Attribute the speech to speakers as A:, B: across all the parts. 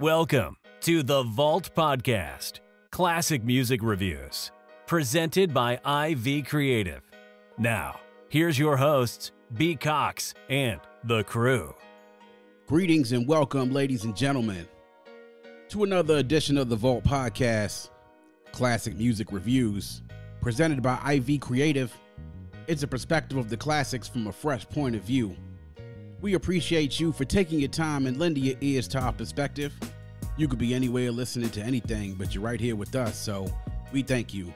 A: Welcome to the Vault Podcast Classic Music Reviews, presented by IV Creative. Now, here's your hosts, B. Cox and the crew. Greetings and welcome, ladies and gentlemen, to another edition of the Vault Podcast Classic Music Reviews, presented by IV Creative. It's a perspective of the classics from a fresh point of view. We appreciate you for taking your time and lending your ears to our perspective. You could be anywhere listening to anything, but you're right here with us, so we thank you.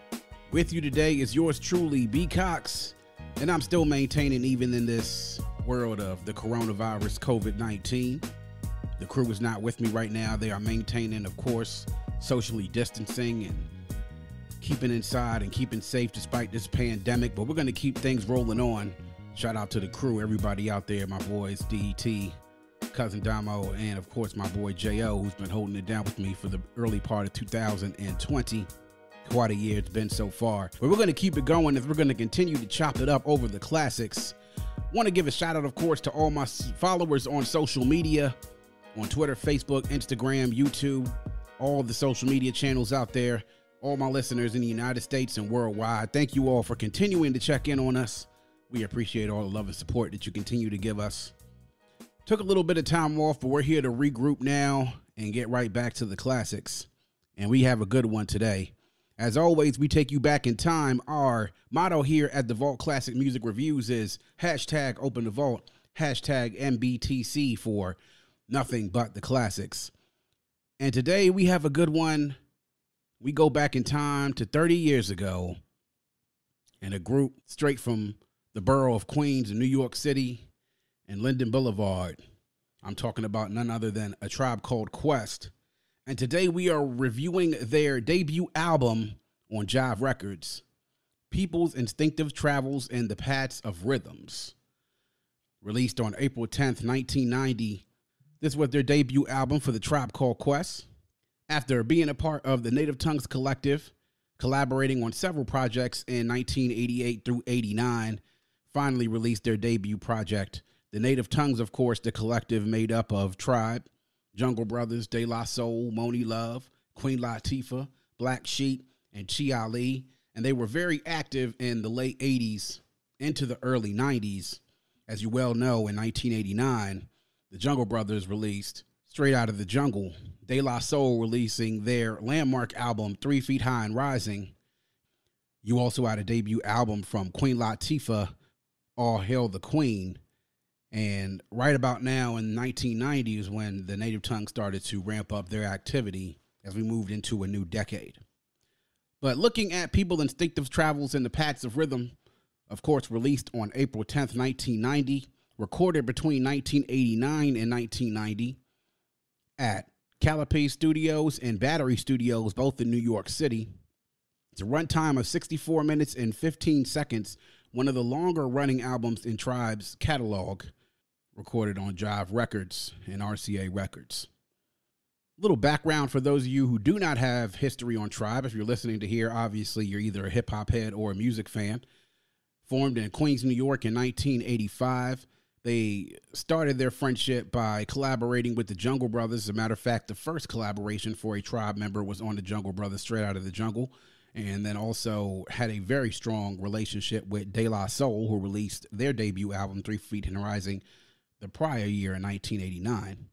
A: With you today is yours truly, B Cox, and I'm still maintaining even in this world of the coronavirus COVID 19. The crew is not with me right now. They are maintaining, of course, socially distancing and keeping inside and keeping safe despite this pandemic, but we're going to keep things rolling on Shout out to the crew, everybody out there, my boys DET, cousin Damo, and of course my boy JO, who's been holding it down with me for the early part of 2020. Quite a year it's been so far. But we're going to keep it going as we're going to continue to chop it up over the classics. Want to give a shout out, of course, to all my followers on social media on Twitter, Facebook, Instagram, YouTube, all the social media channels out there, all my listeners in the United States and worldwide. Thank you all for continuing to check in on us. We appreciate all the love and support that you continue to give us. Took a little bit of time off, but we're here to regroup now and get right back to the classics. And we have a good one today. As always, we take you back in time. Our motto here at the Vault Classic Music Reviews is hashtag open the vault, hashtag MBTC for nothing but the classics. And today we have a good one. We go back in time to 30 years ago and a group straight from the borough of Queens in New York City and Linden Boulevard. I'm talking about none other than A Tribe Called Quest. And today we are reviewing their debut album on Jive Records People's Instinctive Travels and the Paths of Rhythms. Released on April 10th, 1990, this was their debut album for The Tribe Called Quest. After being a part of the Native Tongues Collective, collaborating on several projects in 1988 through 89 finally released their debut project. The Native Tongues, of course, the collective made up of Tribe, Jungle Brothers, De La Soul, Moni Love, Queen Latifah, Black Sheep, and Chi Ali. And they were very active in the late 80s into the early 90s. As you well know, in 1989, the Jungle Brothers released Straight Out of the Jungle, De La Soul releasing their landmark album, Three Feet High and Rising. You also had a debut album from Queen Latifah all Hail the Queen. And right about now in the 1990s, when the native tongue started to ramp up their activity as we moved into a new decade. But looking at People Instinctive Travels in the Paths of Rhythm, of course, released on April 10th, 1990, recorded between 1989 and 1990 at Calipe Studios and Battery Studios, both in New York City. It's a runtime of 64 minutes and 15 seconds one of the longer running albums in Tribe's catalog, recorded on Jive Records and RCA Records. Little background for those of you who do not have history on Tribe. If you're listening to here, obviously you're either a hip hop head or a music fan. Formed in Queens, New York in 1985, they started their friendship by collaborating with the Jungle Brothers. As a matter of fact, the first collaboration for a Tribe member was on the Jungle Brothers, straight out of the jungle and then also had a very strong relationship with De La Soul, who released their debut album, Three Feet and Rising, the prior year in 1989.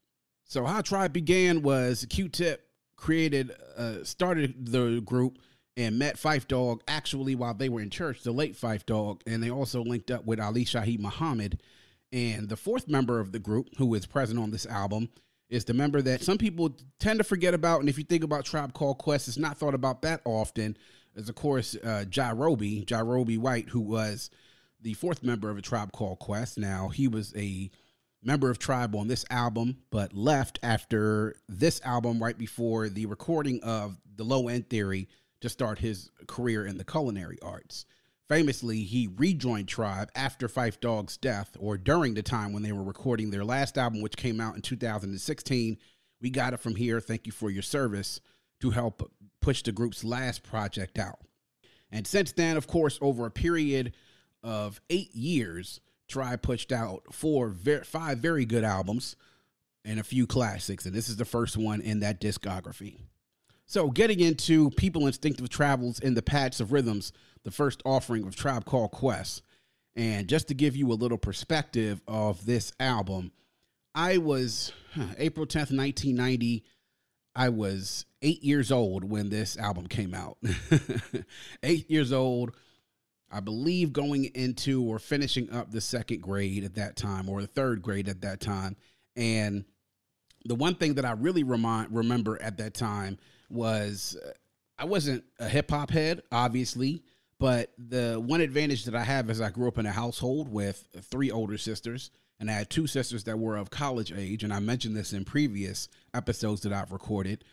A: So, how Tribe began was Q Tip created, uh, started the group and met Fife Dog actually while they were in church, the late Fife Dog, and they also linked up with Ali Shaheed Muhammad. And the fourth member of the group, who is present on this album, is the member that some people tend to forget about. And if you think about Tribe Called Quest, it's not thought about that often. Is of course uh, Jairobe, Jairobe White, who was the fourth member of a Tribe Called Quest. Now he was a member of Tribe on this album, but left after this album right before the recording of the Low End Theory to start his career in the culinary arts. Famously, he rejoined Tribe after Fife Dog's death or during the time when they were recording their last album, which came out in 2016. We got it from here. Thank you for your service to help push the group's last project out. And since then, of course, over a period of eight years, Tribe pushed out four, five very good albums and a few classics. And this is the first one in that discography. So, getting into people instinctive travels in the patch of rhythms, the first offering of Tribe Call Quest. And just to give you a little perspective of this album, I was huh, April 10th, 1990. I was eight years old when this album came out. eight years old, I believe, going into or finishing up the second grade at that time or the third grade at that time. And the one thing that I really remind, remember at that time was uh, I wasn't a hip hop head, obviously, but the one advantage that I have is I grew up in a household with three older sisters, and I had two sisters that were of college age, and I mentioned this in previous episodes that I've recorded,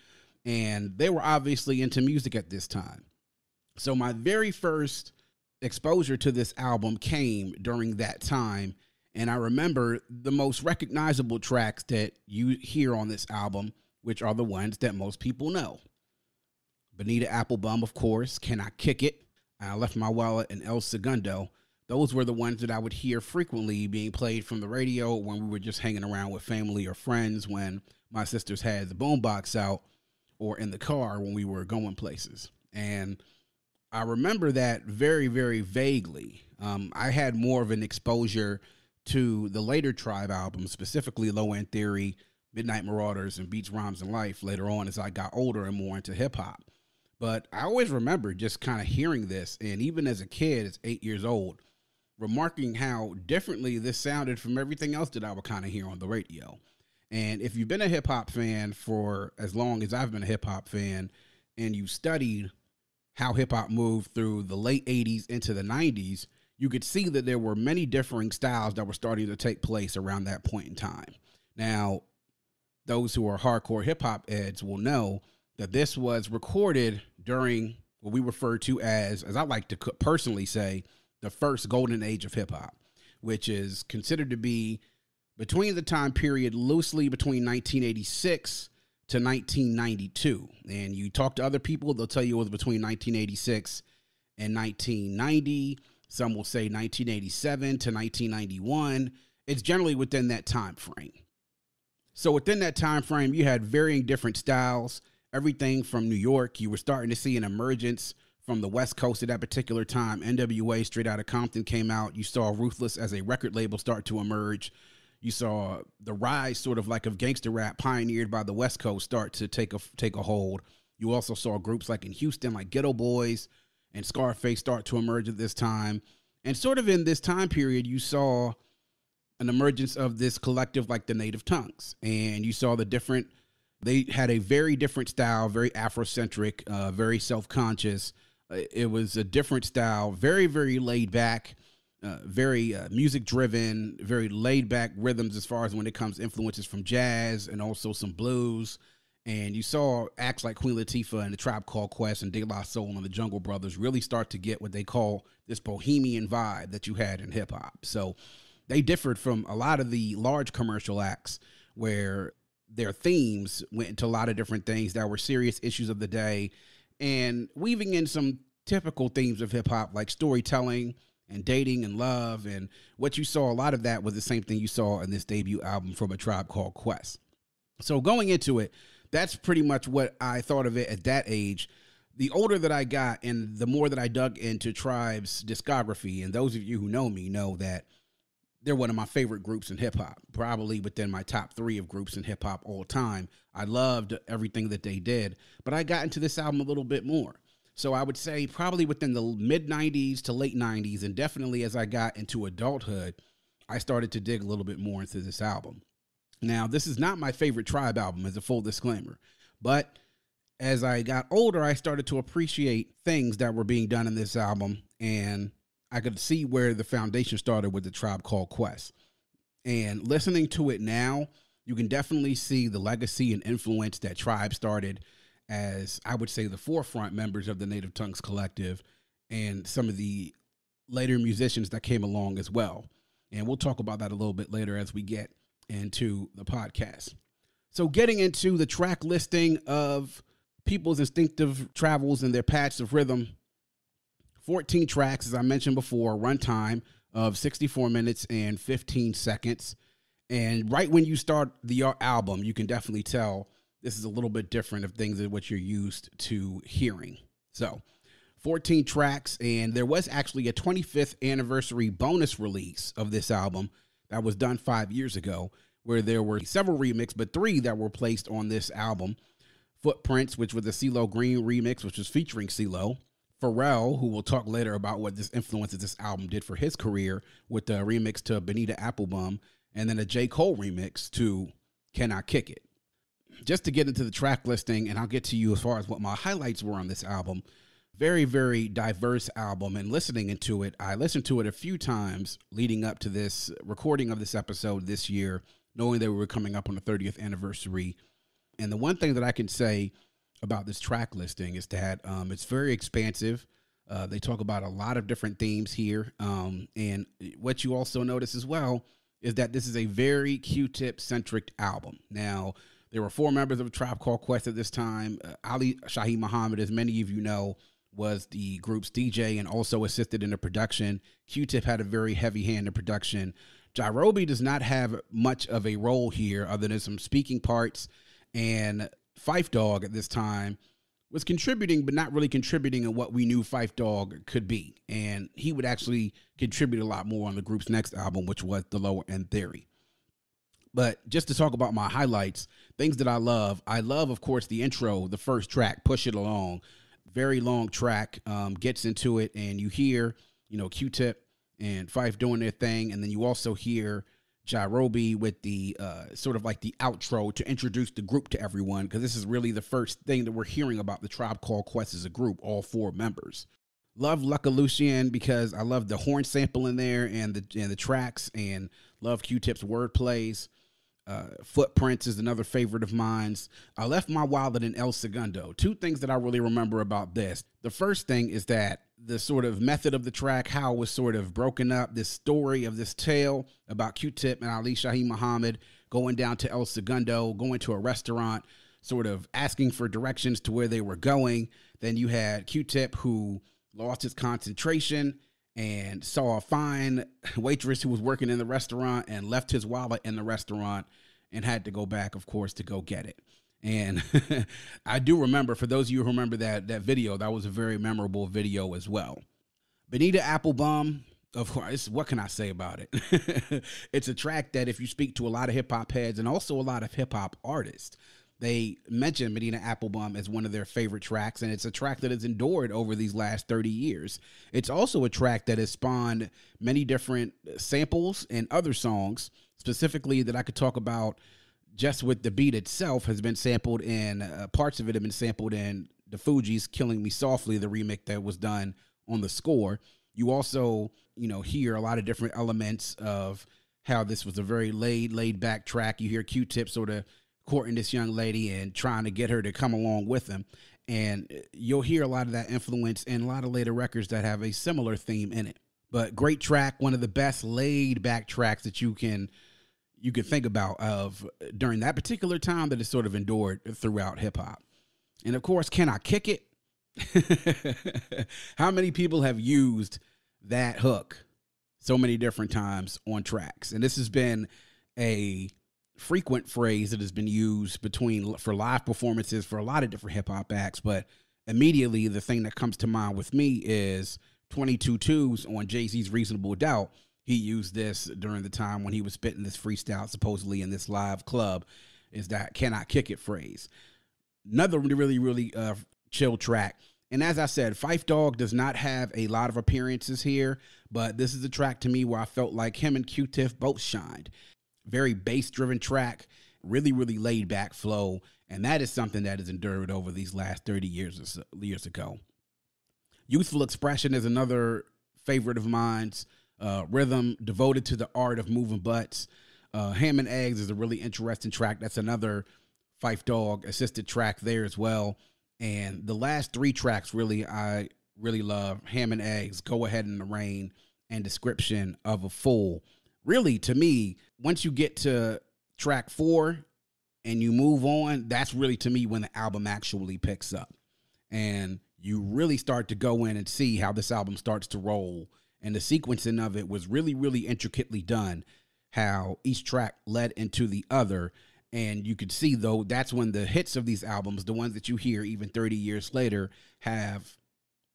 A: and they were obviously into music at this time. So my very first exposure to this album came during that time. And I remember the most recognizable tracks that you hear on this album which are the ones that most people know. Benita Applebum, of course, Can I Kick It? I Left My Wallet, and El Segundo. Those were the ones that I would hear frequently being played from the radio when we were just hanging around with family or friends when my sisters had the boombox out or in the car when we were going places. And I remember that very, very vaguely. Um, I had more of an exposure to the later Tribe albums, specifically Low End Theory Midnight Marauders and Beats, Rhymes, and Life later on as I got older and more into hip hop. But I always remember just kind of hearing this, and even as a kid, as eight years old, remarking how differently this sounded from everything else that I would kind of hear on the radio. And if you've been a hip hop fan for as long as I've been a hip hop fan, and you studied how hip hop moved through the late 80s into the 90s, you could see that there were many differing styles that were starting to take place around that point in time. Now, those who are hardcore hip hop heads will know that this was recorded during what we refer to as, as I like to personally say, the first golden age of hip hop, which is considered to be between the time period loosely between 1986 to 1992. And you talk to other people, they'll tell you it was between 1986 and 1990. Some will say 1987 to 1991. It's generally within that time frame. So within that time frame, you had varying different styles. Everything from New York, you were starting to see an emergence from the West Coast at that particular time. NWA Straight out of Compton came out. You saw Ruthless as a record label start to emerge. You saw the rise, sort of like of gangster rap, pioneered by the West Coast, start to take a take a hold. You also saw groups like in Houston, like Ghetto Boys and Scarface, start to emerge at this time. And sort of in this time period, you saw an emergence of this collective like the native tongues and you saw the different they had a very different style very afrocentric uh, very self-conscious uh, it was a different style very very laid back uh, very uh, music driven very laid back rhythms as far as when it comes influences from jazz and also some blues and you saw acts like Queen Latifah and the Tribe Called Quest and De La Soul and the Jungle Brothers really start to get what they call this bohemian vibe that you had in hip hop. So they differed from a lot of the large commercial acts where their themes went into a lot of different things that were serious issues of the day and weaving in some typical themes of hip hop like storytelling and dating and love and what you saw a lot of that was the same thing you saw in this debut album from a tribe called Quest. So going into it, that's pretty much what I thought of it at that age. The older that I got and the more that I dug into Tribe's discography and those of you who know me know that they're one of my favorite groups in hip hop, probably within my top three of groups in hip hop all time. I loved everything that they did, but I got into this album a little bit more. So I would say probably within the mid 90s to late 90s, and definitely as I got into adulthood, I started to dig a little bit more into this album. Now, this is not my favorite Tribe album, as a full disclaimer, but as I got older, I started to appreciate things that were being done in this album and I could see where the foundation started with the tribe called Quest. And listening to it now, you can definitely see the legacy and influence that tribe started as I would say the forefront members of the Native Tongues Collective and some of the later musicians that came along as well. And we'll talk about that a little bit later as we get into the podcast. So, getting into the track listing of people's instinctive travels and their patches of rhythm, 14 tracks, as I mentioned before, runtime of 64 minutes and 15 seconds. And right when you start the uh, album, you can definitely tell this is a little bit different of things that what you're used to hearing. So, 14 tracks, and there was actually a 25th anniversary bonus release of this album that was done five years ago, where there were several remixes, but three that were placed on this album. Footprints, which was a CeeLo Green remix, which was featuring CeeLo. Pharrell, who we'll talk later about what this influence this album did for his career with the remix to Benita Applebum and then a J. Cole remix to Can I Kick It? Just to get into the track listing, and I'll get to you as far as what my highlights were on this album. Very, very diverse album, and listening into it, I listened to it a few times leading up to this recording of this episode this year, knowing that we were coming up on the 30th anniversary. And the one thing that I can say about this track listing is that um, it's very expansive. Uh, they talk about a lot of different themes here. Um, and what you also notice as well is that this is a very Q tip centric album. Now, there were four members of a tribe called Quest at this time. Uh, Ali Shahi Muhammad, as many of you know, was the group's DJ and also assisted in the production. Q Tip had a very heavy hand in production. Jairobi does not have much of a role here other than some speaking parts and Fife Dog at this time was contributing, but not really contributing in what we knew Fife Dog could be. And he would actually contribute a lot more on the group's next album, which was The Lower End Theory. But just to talk about my highlights, things that I love, I love, of course, the intro, the first track, Push It Along. Very long track, um, gets into it, and you hear, you know, Q Tip and Fife doing their thing. And then you also hear Jairobi with the uh, sort of like the outro to introduce the group to everyone, because this is really the first thing that we're hearing about the Tribe Called Quest as a group, all four members. Love Lucka Lucian because I love the horn sample in there and the and the tracks and love Q-Tip's word plays. Uh, Footprints is another favorite of mine's. I left my wallet in El Segundo. Two things that I really remember about this. The first thing is that the sort of method of the track, how it was sort of broken up, this story of this tale about Q Tip and Ali Shahi Muhammad going down to El Segundo, going to a restaurant, sort of asking for directions to where they were going. Then you had Q Tip who lost his concentration and saw a fine waitress who was working in the restaurant and left his wallet in the restaurant and had to go back, of course, to go get it. And I do remember, for those of you who remember that that video, that was a very memorable video as well. Benita Applebaum, of course, what can I say about it? it's a track that if you speak to a lot of hip hop heads and also a lot of hip hop artists, they mention Medina Applebaum as one of their favorite tracks, and it's a track that has endured over these last 30 years. It's also a track that has spawned many different samples and other songs, specifically that I could talk about just with the beat itself has been sampled in uh, parts of it have been sampled in the Fuji's Killing Me Softly, the remake that was done on the score. You also, you know, hear a lot of different elements of how this was a very laid, laid back track. You hear Q Tip sort of courting this young lady and trying to get her to come along with him. And uh, you'll hear a lot of that influence in a lot of later records that have a similar theme in it. But great track, one of the best laid back tracks that you can you could think about of during that particular time that is sort of endured throughout hip hop. And of course, can I kick it? How many people have used that hook so many different times on tracks? And this has been a frequent phrase that has been used between for live performances for a lot of different hip hop acts, but immediately the thing that comes to mind with me is 22 twos on Jay-Z's Reasonable Doubt he used this during the time when he was spitting this freestyle, supposedly in this live club, is that "Can I kick it?" phrase. Another really, really uh, chill track. And as I said, Fife Dog does not have a lot of appearances here, but this is a track to me where I felt like him and Q Tiff both shined. Very bass driven track, really, really laid back flow. And that is something that has endured over these last 30 years or so, years ago. Youthful Expression is another favorite of mine's uh, rhythm devoted to the art of moving butts. Uh, Ham and Eggs is a really interesting track. That's another Fife Dog assisted track there as well. And the last three tracks, really, I really love Ham and Eggs, Go Ahead in the Rain, and Description of a Fool. Really, to me, once you get to track four and you move on, that's really to me when the album actually picks up. And you really start to go in and see how this album starts to roll and the sequencing of it was really, really intricately done. How each track led into the other, and you could see though that's when the hits of these albums, the ones that you hear even 30 years later, have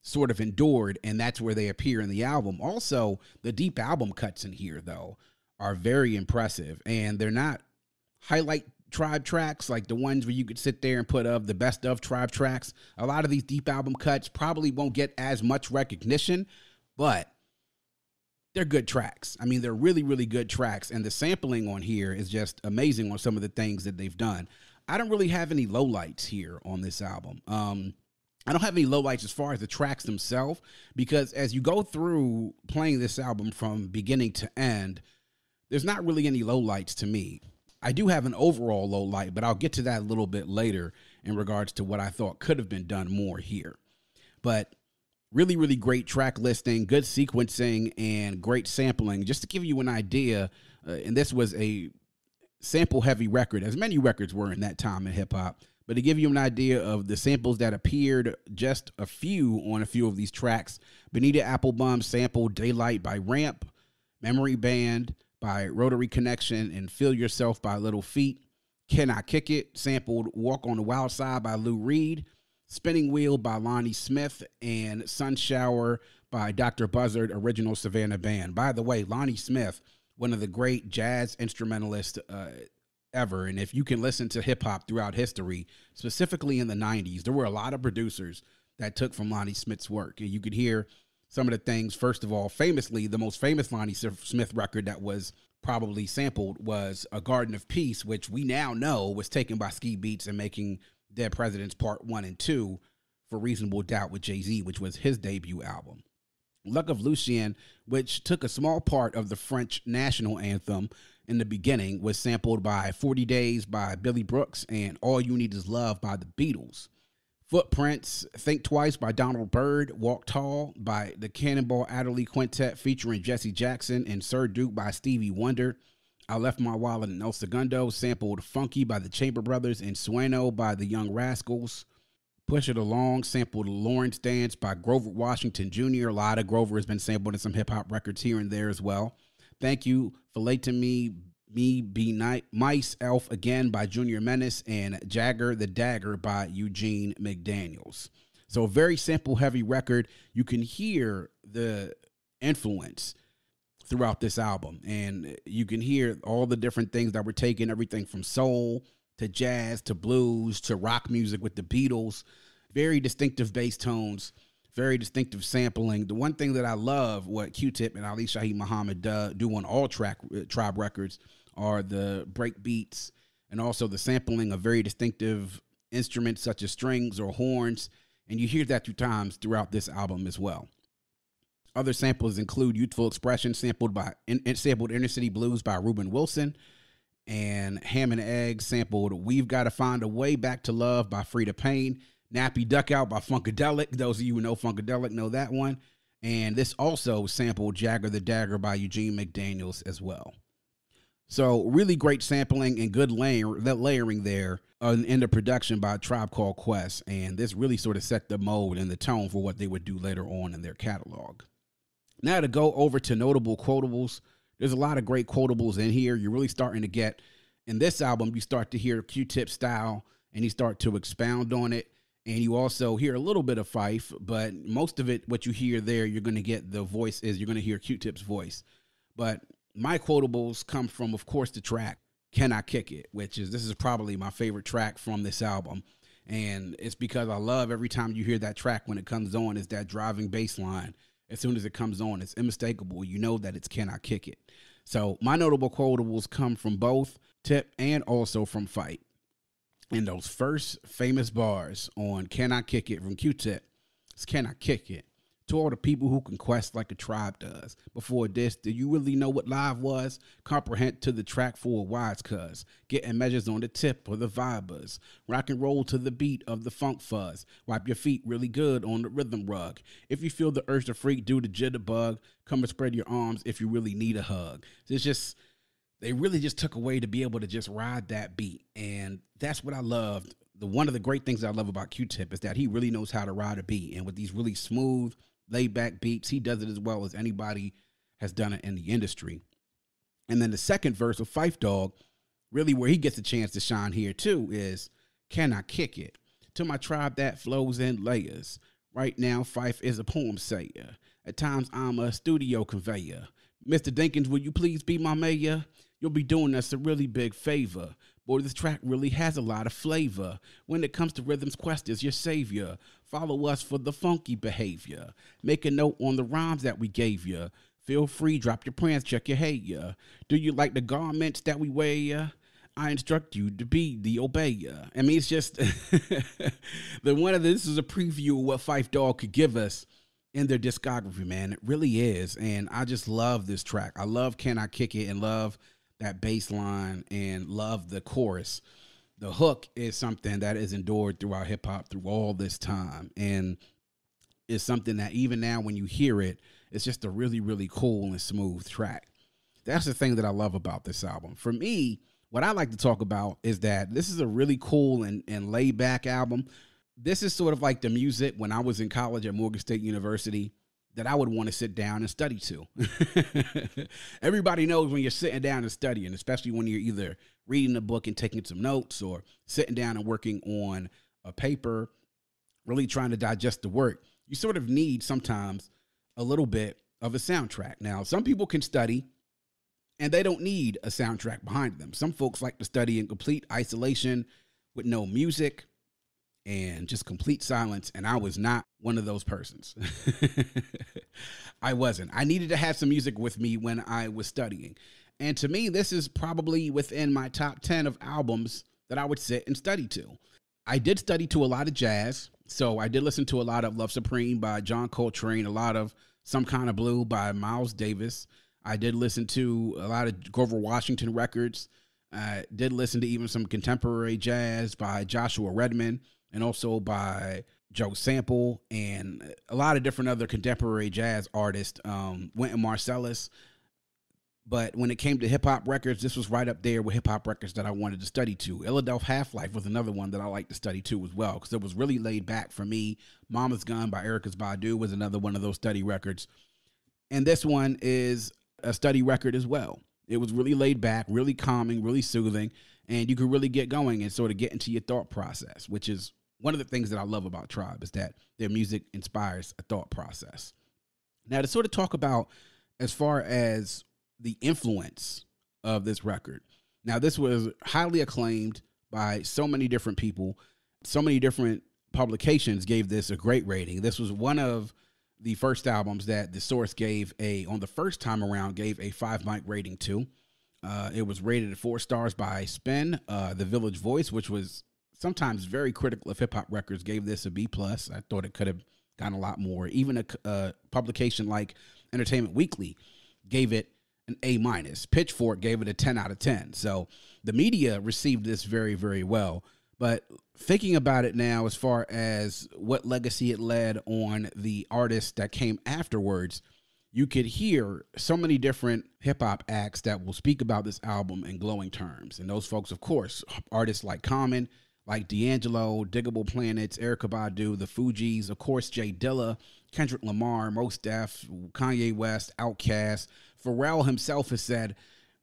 A: sort of endured, and that's where they appear in the album. Also, the deep album cuts in here though are very impressive, and they're not highlight tribe tracks, like the ones where you could sit there and put of the best of tribe tracks. A lot of these deep album cuts probably won't get as much recognition, but they're good tracks. I mean, they're really, really good tracks. And the sampling on here is just amazing on some of the things that they've done. I don't really have any lowlights here on this album. Um, I don't have any lowlights as far as the tracks themselves, because as you go through playing this album from beginning to end, there's not really any lowlights to me. I do have an overall low light, but I'll get to that a little bit later in regards to what I thought could have been done more here. But really, really great track listing, good sequencing, and great sampling. Just to give you an idea, uh, and this was a sample heavy record, as many records were in that time in hip hop. But to give you an idea of the samples that appeared, just a few on a few of these tracks Benita Applebaum sampled Daylight by Ramp, Memory Band by Rotary Connection, and Feel Yourself by Little Feet. Can I Kick It sampled Walk on the Wild Side by Lou Reed. Spinning Wheel by Lonnie Smith, and Sunshower by Dr. Buzzard, original Savannah band. By the way, Lonnie Smith, one of the great jazz instrumentalists uh, ever. And if you can listen to hip hop throughout history, specifically in the 90s, there were a lot of producers that took from Lonnie Smith's work. And you could hear some of the things. First of all, famously, the most famous Lonnie Smith record that was probably sampled was A Garden of Peace, which we now know was taken by Ski Beats and making Dead Presidents Part 1 and 2 for Reasonable Doubt with Jay Z, which was his debut album. Luck of Lucien, which took a small part of the French national anthem in the beginning, was sampled by 40 Days by Billy Brooks and All You Need Is Love by the Beatles. Footprints, Think Twice by Donald Byrd, Walk Tall by the Cannonball Adderley Quintet featuring Jesse Jackson, and Sir Duke by Stevie Wonder I left my wallet in El Segundo, sampled Funky by the Chamber Brothers and Sueno by the Young Rascals. Push It Along sampled Lawrence Dance by Grover Washington Jr. A lot of Grover has been sampled in some hip hop records here and there as well. Thank You, Filet to Me, Me Be Night, Mice Elf Again by Junior Menace, and Jagger the Dagger by Eugene McDaniels. So, a very simple, heavy record. You can hear the influence throughout this album. And you can hear all the different things that were taken everything from soul to jazz to blues to rock music with the Beatles. Very distinctive bass tones, very distinctive sampling. The one thing that I love what Q Tip and Ali Shaheed Muhammad do, do on all track uh, Tribe Records are the break beats and also the sampling of very distinctive instruments such as strings or horns. And you hear that two times throughout this album as well. Other samples include "Youthful Expression" sampled by in, sampled "Inner City Blues" by Ruben Wilson, and "Ham and Eggs" sampled "We've Got to Find a Way Back to Love" by Frida Payne, "Nappy Duck Out" by Funkadelic. Those of you who know Funkadelic know that one. And this also sampled "Jagger the Dagger" by Eugene McDaniels as well. So really great sampling and good layer, that layering there in the production by Tribe Called Quest, and this really sort of set the mode and the tone for what they would do later on in their catalog. Now to go over to notable quotables, there's a lot of great quotables in here. You're really starting to get in this album, you start to hear Q-Tip style and you start to expound on it. And you also hear a little bit of Fife, but most of it, what you hear there, you're going to get the voice is you're going to hear Q-Tip's voice. But my quotables come from, of course, the track "Can I Kick It," which is this is probably my favorite track from this album, and it's because I love every time you hear that track when it comes on is that driving bass line as soon as it comes on. It's unmistakable. You know that it's "cannot Kick It? So my notable quotables come from both Tip and also from Fight. And those first famous bars on Can I Kick It from Q Tip, it's Can I Kick It? to all the people who can quest like a tribe does. Before this, do you really know what live was? Comprehend to the track for wise cuz, getting measures on the tip or the vibers, rock and roll to the beat of the funk fuzz, wipe your feet really good on the rhythm rug. If you feel the urge to freak do the jitterbug, come and spread your arms if you really need a hug. It's just they really just took away to be able to just ride that beat. And that's what I loved. The one of the great things I love about Q-Tip is that he really knows how to ride a beat. And with these really smooth, laid back beats. He does it as well as anybody has done it in the industry. And then the second verse of Fife Dog, really where he gets a chance to shine here too, is Can I Kick It? To my tribe that flows in layers. Right now, Fife is a poem sayer. At times, I'm a studio conveyor. Mr. Dinkins, will you please be my mayor? You'll be doing us a really big favor. Boy, this track really has a lot of flavor. When it comes to rhythms, Quest is your savior. Follow us for the funky behavior. Make a note on the rhymes that we gave you. Feel free, drop your pants, check your hair. Do you like the garments that we wear? I instruct you to be the obeyer. I mean, it's just the one of the, this is a preview of what Fife Dog could give us in their discography, man. It really is, and I just love this track. I love "Can I Kick It" and love that bass line and love the chorus. The hook is something that is endured throughout hip hop through all this time. And is something that even now when you hear it, it's just a really, really cool and smooth track. That's the thing that I love about this album. For me, what I like to talk about is that this is a really cool and, and laid back album. This is sort of like the music when I was in college at Morgan State University that I would want to sit down and study to. Everybody knows when you're sitting down and studying, especially when you're either reading a book and taking some notes or sitting down and working on a paper, really trying to digest the work. You sort of need sometimes a little bit of a soundtrack. Now, some people can study and they don't need a soundtrack behind them. Some folks like to study in complete isolation with no music and just complete silence. And I was not one of those persons. I wasn't. I needed to have some music with me when I was studying. And to me, this is probably within my top 10 of albums that I would sit and study to. I did study to a lot of jazz. So I did listen to a lot of Love Supreme by John Coltrane, a lot of Some Kind of Blue by Miles Davis. I did listen to a lot of Grover Washington records. I did listen to even some contemporary jazz by Joshua Redman and also by Joe Sample and a lot of different other contemporary jazz artists, um, Wynton Marcellus. But when it came to hip hop records, this was right up there with hip hop records that I wanted to study too. Illadelph Half Life was another one that I liked to study too as well because it was really laid back for me. Mama's Gun by Erica's Badu was another one of those study records. And this one is a study record as well. It was really laid back, really calming, really soothing, and you could really get going and sort of get into your thought process, which is one of the things that I love about Tribe is that their music inspires a thought process. Now, to sort of talk about as far as the influence of this record. Now, this was highly acclaimed by so many different people. So many different publications gave this a great rating. This was one of the first albums that the source gave a on the first time around gave a five mic rating to. Uh, it was rated at four stars by Spin, uh, The Village Voice, which was sometimes very critical of hip hop records gave this a B plus. I thought it could have gotten a lot more. Even a, a uh, publication like Entertainment Weekly gave it an A minus. Pitchfork gave it a 10 out of 10. So the media received this very, very well. But thinking about it now, as far as what legacy it led on the artists that came afterwards, you could hear so many different hip hop acts that will speak about this album in glowing terms. And those folks, of course, artists like Common, like D'Angelo, Diggable Planets, Erica Badu, The Fugees, of course, Jay Dilla, Kendrick Lamar, Most Def, Kanye West, Outkast. Pharrell himself has said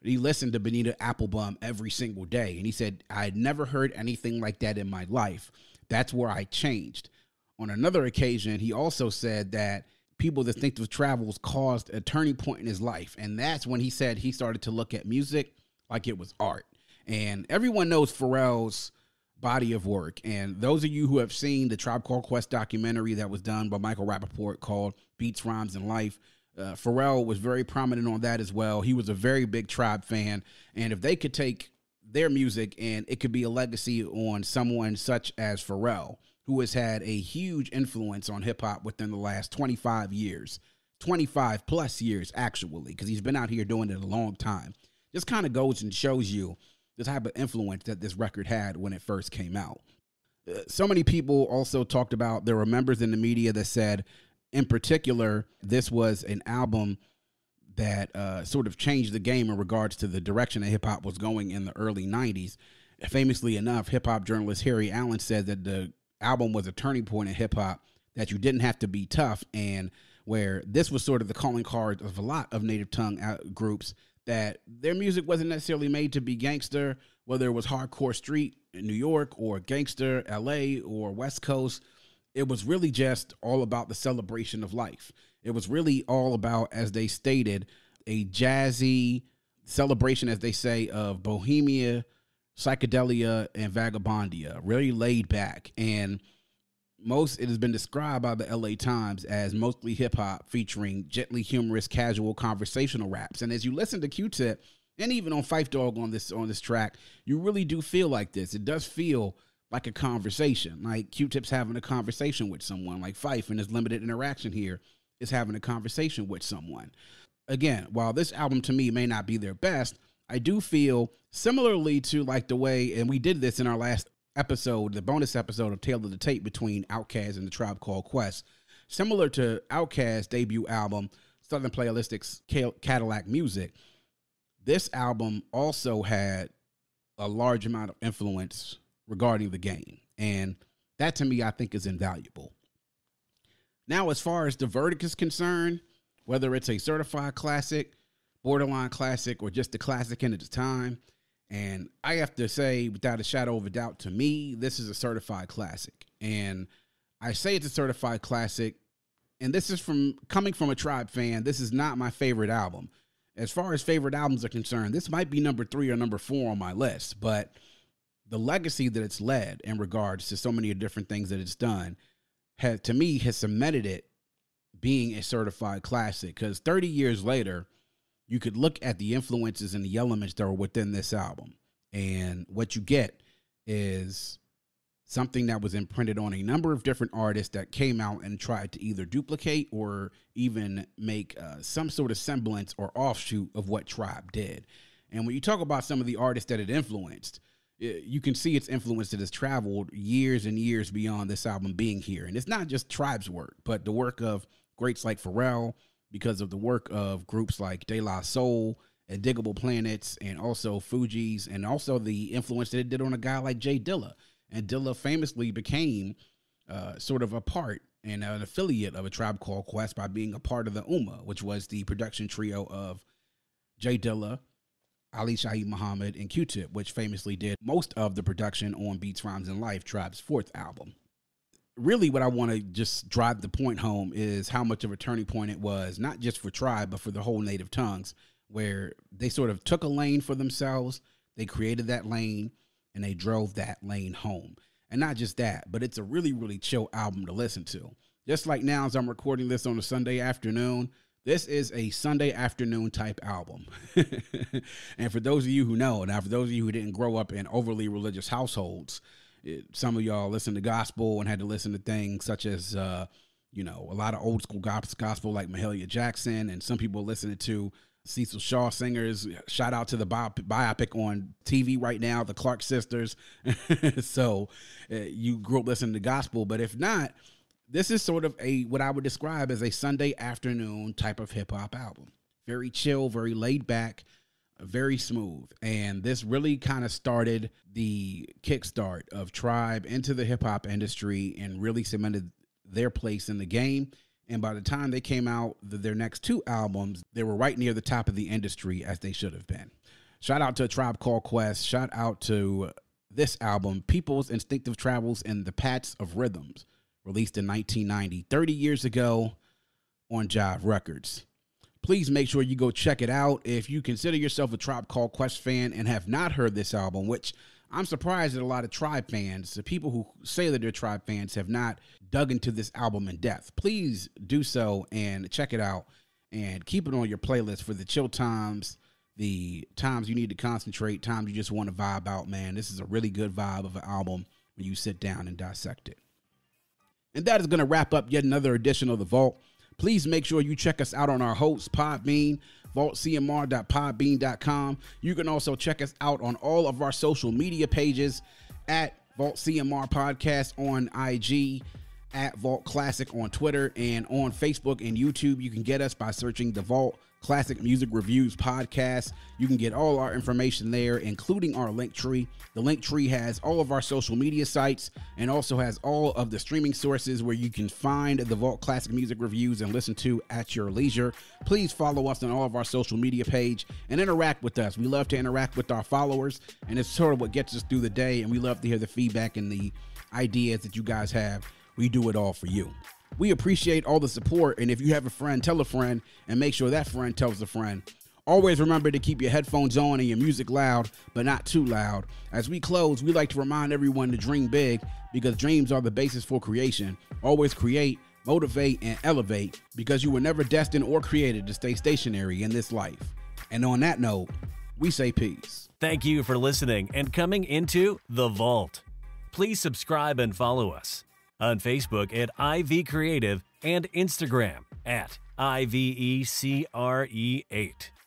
A: he listened to Benita Applebaum every single day. And he said, I had never heard anything like that in my life. That's where I changed. On another occasion, he also said that people distinctive travels caused a turning point in his life. And that's when he said he started to look at music like it was art. And everyone knows Pharrell's body of work. And those of you who have seen the Tribe Called Quest documentary that was done by Michael Rappaport called Beats, Rhymes, and Life, uh, Pharrell was very prominent on that as well. He was a very big Tribe fan. And if they could take their music and it could be a legacy on someone such as Pharrell, who has had a huge influence on hip hop within the last 25 years, 25 plus years actually, because he's been out here doing it a long time. Just kind of goes and shows you the type of influence that this record had when it first came out. Uh, so many people also talked about there were members in the media that said, in particular, this was an album that uh, sort of changed the game in regards to the direction that hip hop was going in the early 90s. Famously enough, hip hop journalist Harry Allen said that the album was a turning point in hip hop, that you didn't have to be tough, and where this was sort of the calling card of a lot of native tongue uh, groups that their music wasn't necessarily made to be gangster, whether it was hardcore street in New York or gangster LA or West Coast. It was really just all about the celebration of life. It was really all about, as they stated, a jazzy celebration, as they say, of bohemia, psychedelia, and vagabondia, really laid back. And most it has been described by the LA Times as mostly hip hop featuring gently humorous casual conversational raps. And as you listen to Q-Tip and even on Fife Dog on this on this track, you really do feel like this. It does feel like a conversation. Like Q-Tip's having a conversation with someone like Fife and his limited interaction here is having a conversation with someone. Again, while this album to me may not be their best, I do feel similarly to like the way, and we did this in our last episode, the bonus episode of Tale of the Tape between Outkast and the Tribe Called Quest. Similar to Outkast's debut album, Southern Playlistics Cadillac Music, this album also had a large amount of influence regarding the game. And that to me, I think, is invaluable. Now, as far as the verdict is concerned, whether it's a certified classic, borderline classic, or just a classic in its time, and I have to say, without a shadow of a doubt, to me, this is a certified classic. And I say it's a certified classic, and this is from coming from a tribe fan, this is not my favorite album. As far as favorite albums are concerned, this might be number three or number four on my list, but the legacy that it's led in regards to so many different things that it's done has to me has cemented it being a certified classic. Because 30 years later, you could look at the influences and the elements that are within this album. And what you get is something that was imprinted on a number of different artists that came out and tried to either duplicate or even make uh, some sort of semblance or offshoot of what Tribe did. And when you talk about some of the artists that it influenced, you can see its influence that has traveled years and years beyond this album being here. And it's not just Tribe's work, but the work of greats like Pharrell, because of the work of groups like De La Soul and Diggable Planets and also Fuji's and also the influence that it did on a guy like Jay Dilla. And Dilla famously became uh, sort of a part and an affiliate of a tribe called Quest by being a part of the UMA, which was the production trio of Jay Dilla, Ali Shaheed Muhammad, and Q Tip, which famously did most of the production on Beats, Rhymes, and Life, Tribe's fourth album really what I want to just drive the point home is how much of a turning point it was, not just for tribe, but for the whole native tongues, where they sort of took a lane for themselves, they created that lane, and they drove that lane home. And not just that, but it's a really, really chill album to listen to. Just like now, as I'm recording this on a Sunday afternoon, this is a Sunday afternoon type album. and for those of you who know, now for those of you who didn't grow up in overly religious households, it, some of y'all listen to gospel and had to listen to things such as uh, you know a lot of old school gospel like Mahalia Jackson, and some people listen to Cecil Shaw singers. Shout out to the bi- biopic on TV right now, the Clark sisters. so uh, you grew up listening to gospel, but if not, this is sort of a what I would describe as a Sunday afternoon type of hip hop album. Very chill, very laid back very smooth. And this really kind of started the kickstart of Tribe into the hip hop industry and really cemented their place in the game. And by the time they came out, their next two albums, they were right near the top of the industry as they should have been. Shout out to Tribe Called Quest. Shout out to this album, People's Instinctive Travels and the Pats of Rhythms, released in 1990, 30 years ago on Jive Records please make sure you go check it out. If you consider yourself a Tribe Called Quest fan and have not heard this album, which I'm surprised that a lot of Tribe fans, the people who say that they're Tribe fans, have not dug into this album in depth. Please do so and check it out and keep it on your playlist for the chill times, the times you need to concentrate, times you just want to vibe out, man. This is a really good vibe of an album when you sit down and dissect it. And that is going to wrap up yet another edition of The Vault. Please make sure you check us out on our host, Podbean, vaultcmr.podbean.com. You can also check us out on all of our social media pages at Vault CMR Podcast on IG, at Vault Classic on Twitter, and on Facebook and YouTube. You can get us by searching the Vault Classic Music Reviews podcast. You can get all our information there, including our link tree. The link tree has all of our social media sites and also has all of the streaming sources where you can find the Vault Classic Music Reviews and listen to at your leisure. Please follow us on all of our social media page and interact with us. We love to interact with our followers, and it's sort of what gets us through the day. And we love to hear the feedback and the ideas that you guys have. We do it all for you. We appreciate all the support. And if you have a friend, tell a friend and make sure that friend tells a friend. Always remember to keep your headphones on and your music loud, but not too loud. As we close, we like to remind everyone to dream big because dreams are the basis for creation. Always create, motivate, and elevate because you were never destined or created to stay stationary in this life. And on that note, we say peace. Thank you for listening and coming into The Vault. Please subscribe and follow us on Facebook at IV Creative, and Instagram at IVECRE8.